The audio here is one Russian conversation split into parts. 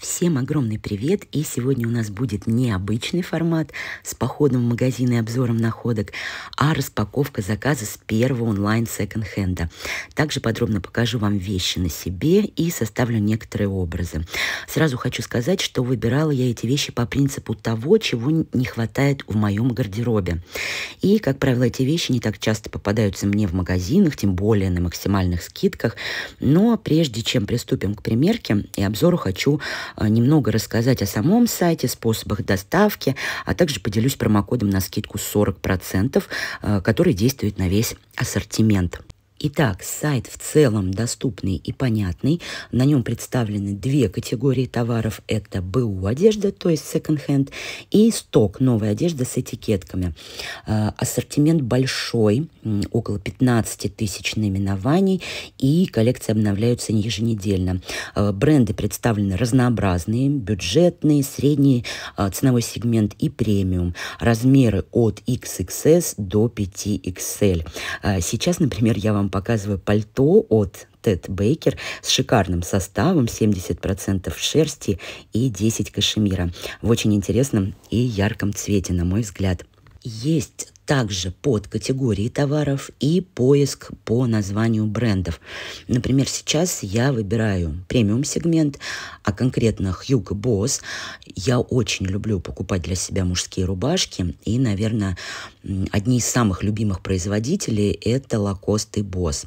Всем огромный привет! И сегодня у нас будет необычный формат с походом в магазин и обзором находок, а распаковка заказа с первого онлайн секонд-хенда. Также подробно покажу вам вещи на себе и составлю некоторые образы. Сразу хочу сказать, что выбирала я эти вещи по принципу того, чего не хватает в моем гардеробе. И, как правило, эти вещи не так часто попадаются мне в магазинах, тем более на максимальных скидках. Но прежде чем приступим к примерке и обзору, хочу а, немного рассказать о самом сайте, способах доставки, а также поделюсь промокодом на скидку 40%, а, который действует на весь ассортимент. Итак, сайт в целом доступный и понятный. На нем представлены две категории товаров. Это БУ одежда, то есть секонд-хенд, и сток новая одежда с этикетками. А, ассортимент большой, около 15 тысяч наименований, и коллекции обновляются еженедельно. А, бренды представлены разнообразные, бюджетные, средний а, ценовой сегмент и премиум. Размеры от XXS до 5XL. Сейчас, например, я вам показываю пальто от Тед Бейкер с шикарным составом 70% шерсти и 10 кашемира в очень интересном и ярком цвете, на мой взгляд. Есть также под категории товаров и поиск по названию брендов. Например, сейчас я выбираю премиум-сегмент, а конкретно Hugo Boss. Я очень люблю покупать для себя мужские рубашки, и, наверное, одни из самых любимых производителей – это Lacoste и Boss.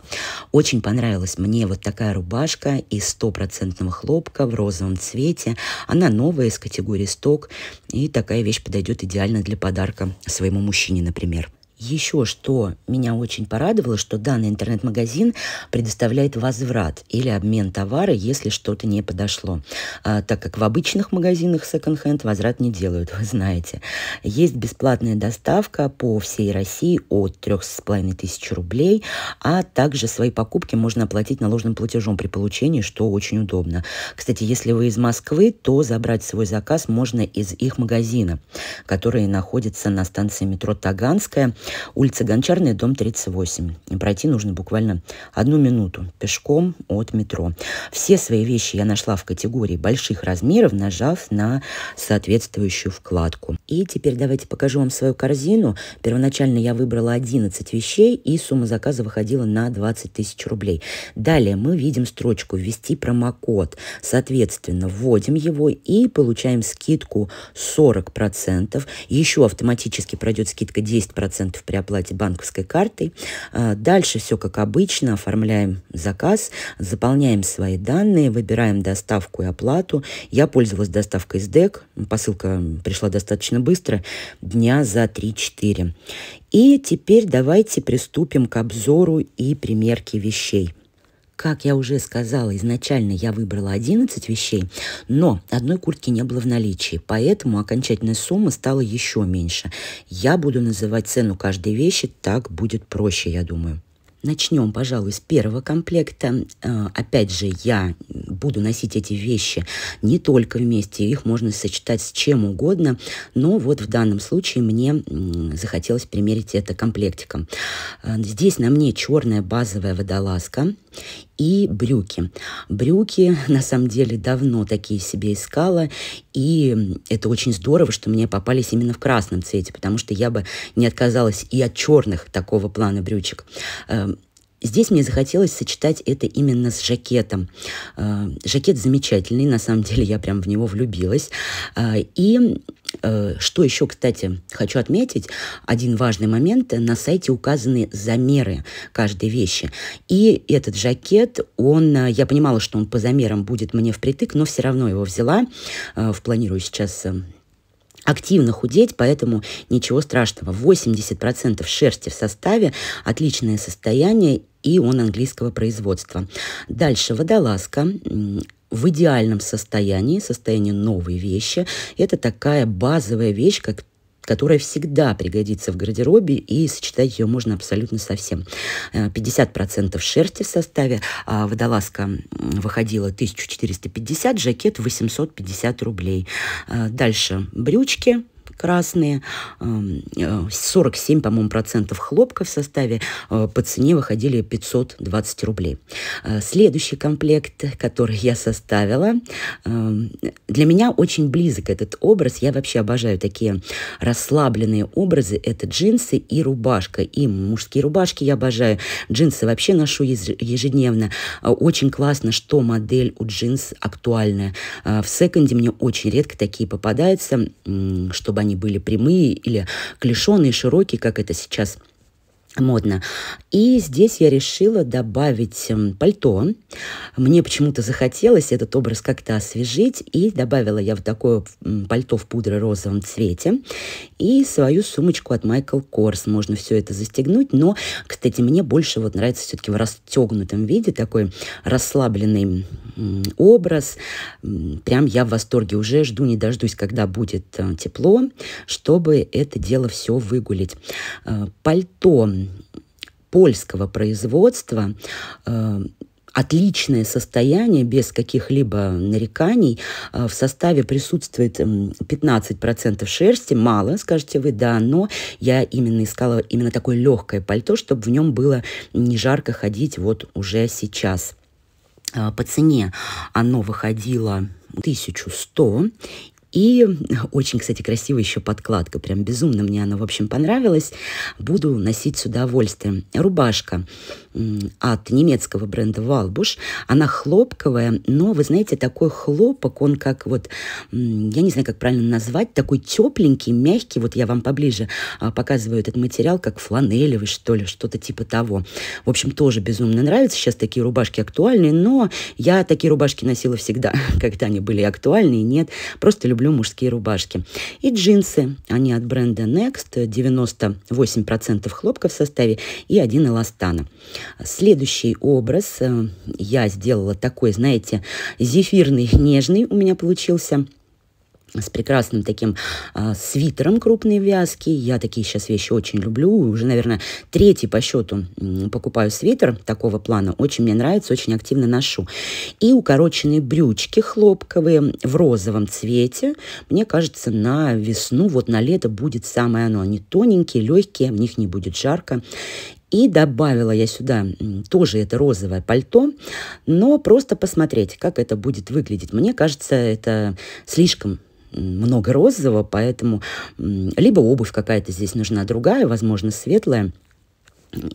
Очень понравилась мне вот такая рубашка из стопроцентного хлопка в розовом цвете. Она новая, из категории сток, и такая вещь подойдет идеально для подарка своему мужчине, например например – еще что меня очень порадовало, что данный интернет-магазин предоставляет возврат или обмен товара, если что-то не подошло. А, так как в обычных магазинах секонд-хенд возврат не делают, вы знаете. Есть бесплатная доставка по всей России от 3,5 тысяч рублей, а также свои покупки можно оплатить наложенным платежом при получении, что очень удобно. Кстати, если вы из Москвы, то забрать свой заказ можно из их магазина, которые находятся на станции метро Таганская – улица Гончарная, дом 38. Пройти нужно буквально одну минуту пешком от метро. Все свои вещи я нашла в категории больших размеров, нажав на соответствующую вкладку. И теперь давайте покажу вам свою корзину. Первоначально я выбрала 11 вещей, и сумма заказа выходила на 20 тысяч рублей. Далее мы видим строчку «Ввести промокод». Соответственно, вводим его и получаем скидку 40%. Еще автоматически пройдет скидка 10% дисконт при оплате банковской картой. А, дальше все как обычно, оформляем заказ, заполняем свои данные, выбираем доставку и оплату. Я пользовалась доставкой из ДЭК, посылка пришла достаточно быстро, дня за 3-4. И теперь давайте приступим к обзору и примерке вещей – как я уже сказала, изначально я выбрала 11 вещей, но одной куртки не было в наличии, поэтому окончательная сумма стала еще меньше. Я буду называть цену каждой вещи, так будет проще, я думаю. Начнем, пожалуй, с первого комплекта. Э, опять же, я буду носить эти вещи не только вместе, их можно сочетать с чем угодно, но вот в данном случае мне захотелось примерить это комплектиком. Э, здесь на мне черная базовая водолазка и брюки. Брюки, на самом деле, давно такие себе искала, и это очень здорово, что мне попались именно в красном цвете, потому что я бы не отказалась и от черных такого плана брючек. Эм, Здесь мне захотелось сочетать это именно с жакетом. Э, жакет замечательный, на самом деле я прям в него влюбилась. Э, и э, что еще, кстати, хочу отметить, один важный момент, на сайте указаны замеры каждой вещи. И этот жакет, он, я понимала, что он по замерам будет мне впритык, но все равно его взяла. В планирую сейчас активно худеть, поэтому ничего страшного. 80% шерсти в составе, отличное состояние и он английского производства. Дальше водолазка в идеальном состоянии, состоянии новой вещи. Это такая базовая вещь, как которая всегда пригодится в гардеробе, и сочетать ее можно абсолютно совсем. всем. 50% э, шерсти в составе, а водолазка выходила 1450, жакет 850 рублей. Э, дальше брючки, прекрасные, 47, э, по-моему, процентов хлопка в составе, э, по цене выходили 520 рублей. Э, следующий комплект, который я составила, эм, для меня очень близок этот образ, я вообще обожаю такие расслабленные образы, это джинсы и рубашка, и мужские рубашки я обожаю, джинсы вообще ношу ежедневно, очень классно, что модель у джинс актуальная, в секонде мне очень редко такие попадаются, чтобы они они были прямые или клешеные, широкие, как это сейчас – модно. И здесь я решила добавить эм, пальто. Мне почему-то захотелось этот образ как-то освежить, и добавила я вот такое пальто в пудро-розовом цвете и свою сумочку от Michael Kors. Можно все это застегнуть, но, кстати, мне больше вот нравится все-таки в расстегнутом виде такой расслабленный образ. Прям я в восторге уже, жду не дождусь, когда будет э, тепло, чтобы это дело все выгулить. Э, пальто польского производства э, отличное состояние, без каких-либо нареканий. Э, в составе присутствует 15% шерсти. Мало, скажете вы, да, но я именно искала именно такое легкое пальто, чтобы в нем было не жарко ходить вот уже сейчас. Э, по цене оно выходило 1100 и очень, кстати, красивая еще подкладка, прям безумно мне она, в общем, понравилась. Буду носить с удовольствием. Рубашка от немецкого бренда Walbush. Она хлопковая, но, вы знаете, такой хлопок, он как вот, я не знаю, как правильно назвать, такой тепленький, мягкий. Вот я вам поближе а, показываю этот материал, как фланелевый, что ли, что-то типа того. В общем, тоже безумно нравится. Сейчас такие рубашки актуальны, но я такие рубашки носила всегда, когда они были актуальны и нет. Просто люблю люблю мужские рубашки. И джинсы. Они от бренда Next. 98% хлопка в составе и один эластана. Следующий образ э, я сделала такой, знаете, зефирный, нежный у меня получился с прекрасным таким а, свитером крупной вязки. Я такие сейчас вещи очень люблю. Уже, наверное, третий по счету покупаю свитер такого плана. Очень мне нравится, очень активно ношу. И укороченные брючки хлопковые в розовом цвете. Мне кажется, на весну, вот на лето будет самое оно. Они тоненькие, легкие, в них не будет жарко. И добавила я сюда тоже это розовое пальто, но просто посмотреть, как это будет выглядеть. Мне кажется, это слишком много розового, поэтому либо обувь какая-то здесь нужна другая, возможно, светлая,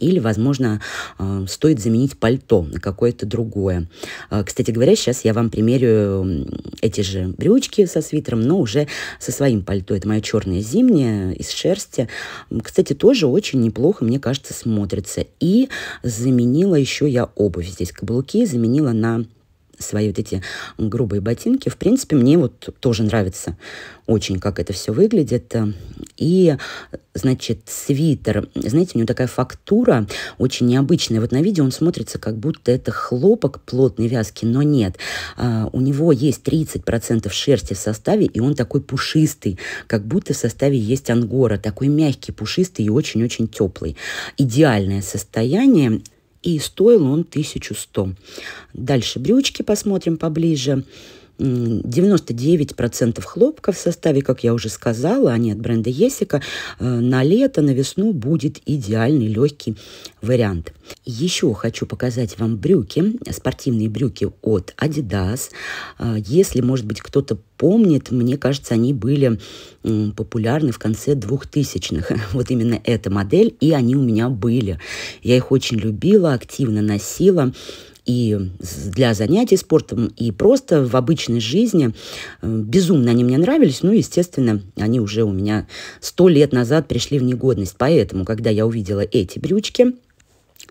или, возможно, а, стоит заменить пальто на какое-то другое. А, кстати говоря, сейчас я вам примерю эти же брючки со свитером, но уже со своим пальто. Это мое черное зимнее из шерсти. Кстати, тоже очень неплохо, мне кажется, смотрится. И заменила еще я обувь здесь. Каблуки заменила на свои вот эти грубые ботинки. В принципе, мне вот тоже нравится очень, как это все выглядит. И, значит, свитер. Знаете, у него такая фактура очень необычная. Вот на видео он смотрится, как будто это хлопок плотной вязки, но нет. А, у него есть 30% шерсти в составе, и он такой пушистый, как будто в составе есть ангора. Такой мягкий, пушистый и очень-очень теплый. Идеальное состояние и стоил он 1100. Дальше брючки посмотрим поближе. 99% хлопка в составе, как я уже сказала, они от бренда Есика, э, на лето, на весну будет идеальный легкий вариант. Еще хочу показать вам брюки, спортивные брюки от Adidas. Э, если, может быть, кто-то помнит, мне кажется, они были популярны в конце 2000-х. Вот именно эта модель, и они у меня были. Я их очень любила, активно носила и для занятий спортом, и просто в обычной жизни. Э, безумно они мне нравились, ну, естественно, они уже у меня сто лет назад пришли в негодность. Поэтому, когда я увидела эти брючки,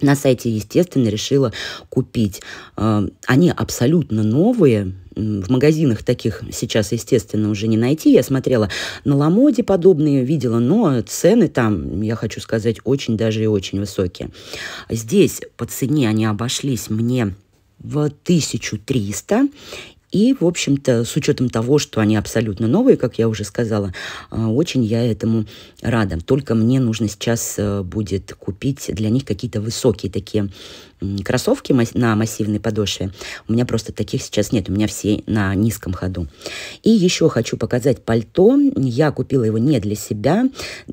на сайте, естественно, решила купить. Э, они абсолютно новые, в магазинах таких сейчас, естественно, уже не найти. Я смотрела на Ламоде подобные, видела, но цены там, я хочу сказать, очень даже и очень высокие. Здесь по цене они обошлись мне в 1300, и, в общем-то, с учетом того, что они абсолютно новые, как я уже сказала, а, очень я этому рада. Только мне нужно сейчас э, будет купить для них какие-то высокие такие кроссовки на массивной подошве. У меня просто таких сейчас нет, у меня все на низком ходу. И еще хочу показать пальто. Я купила его не для себя.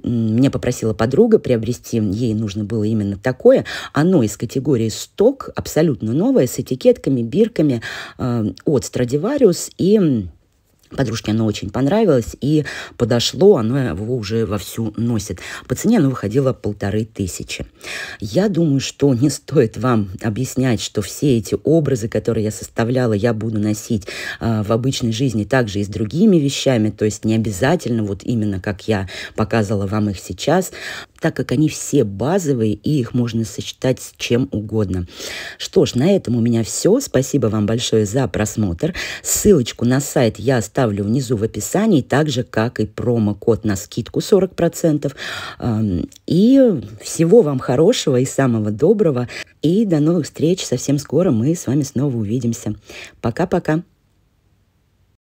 Мне попросила подруга приобрести, ей нужно было именно такое. Оно из категории сток, абсолютно новое, с этикетками, бирками э, от Страдивариус и Подружке оно очень понравилось, и подошло, оно его уже вовсю носит. По цене оно выходило полторы тысячи. Я думаю, что не стоит вам объяснять, что все эти образы, которые я составляла, я буду носить э, в обычной жизни также и с другими вещами, то есть не обязательно вот именно как я показала вам их сейчас, так как они все базовые и их можно сочетать с чем угодно. Что ж, на этом у меня все. Спасибо вам большое за просмотр. Ссылочку на сайт я оставлю оставлю внизу в описании, так же, как и промокод на скидку 40%. И всего вам хорошего и самого доброго. И до новых встреч совсем скоро мы с вами снова увидимся. Пока-пока.